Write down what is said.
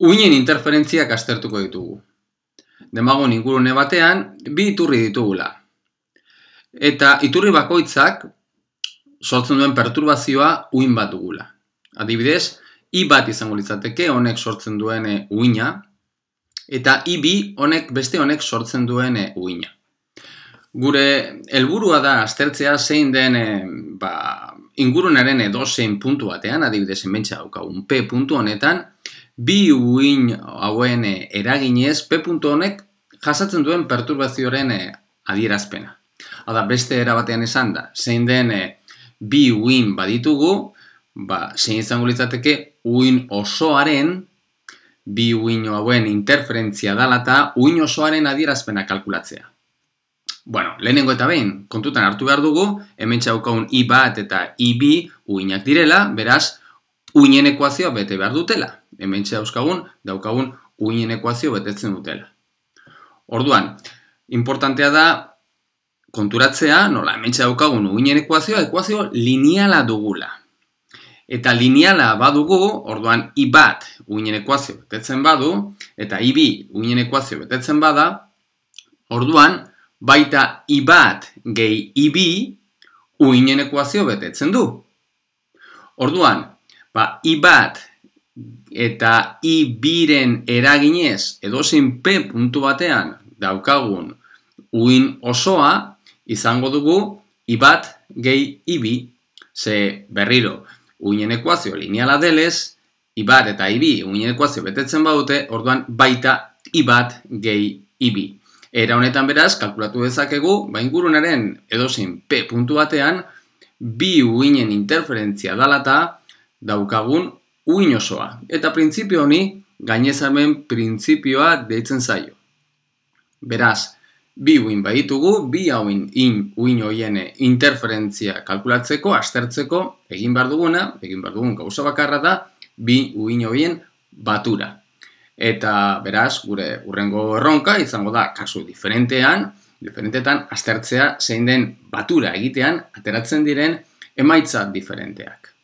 Uinen interferentziak aztertuko ditugu. Demagun ingurune batean, bi iturri ditugula. Eta iturri bakoitzak sortzen duen perturbazioa uin bat dugula. Adibidez, i bat izango litzateke honek sortzen duen eh, uina, eta i bi honek beste honek sortzen duen eh, uina. Gure helburua da aztertzea zein den eh, ba, ingurunaren edozein puntu batean, adibidez, hemen daukagun P puntu honetan, bi uin hauen eh, eraginez P. honek jasatzen duen perturbazioaren eh, adierazpena. Hala da, beste erabatean esan da, zein den eh, bi uin baditugu, ba, zein izango litzateke uin osoaren, bi uin hauen interferentzia dela eta uin osoaren adierazpena kalkulatzea. Bueno, lehenengo eta behin, kontutan hartu behar dugu, hemen txaukaun i bat eta i bi uinak direla, beraz, uinen ekuazioa bete behar dutela. Hemen dauzkagun, daukagun uinen ekuazio betetzen dutela. Orduan, importantea da konturatzea, nola hemen daukagun uinen ekuazioa, ekuazio lineala dugula. Eta lineala badugu, orduan i bat uinen ekuazioa betetzen badu, eta i bi uinen ekuazioa betetzen bada, orduan baita i bat gehi i bi uinen ekuazio betetzen du. Orduan, Ba, i bat eta i biren eraginez edozein p puntu batean daukagun uin osoa izango dugu i bat gehi i ze berriro uinen ekuazio lineala delez i bat eta i bi uinen ekuazio betetzen badute orduan baita i bat gehi i bi Era honetan beraz, kalkulatu dezakegu, ba ingurunaren edozein p puntu batean, bi uinen interferentzia dalata, daukagun uinosoa, Eta printzipio honi gainezamen printzipioa deitzen zaio. Beraz, bi uin baitugu, bi hauin in uin hoiene interferentzia kalkulatzeko, astertzeko, egin behar duguna, egin behar dugun gauza bakarra da, bi uin hoien batura. Eta beraz, gure urrengo erronka, izango da, kasu diferentean, diferentetan, astertzea zein den batura egitean, ateratzen diren, emaitza diferenteak.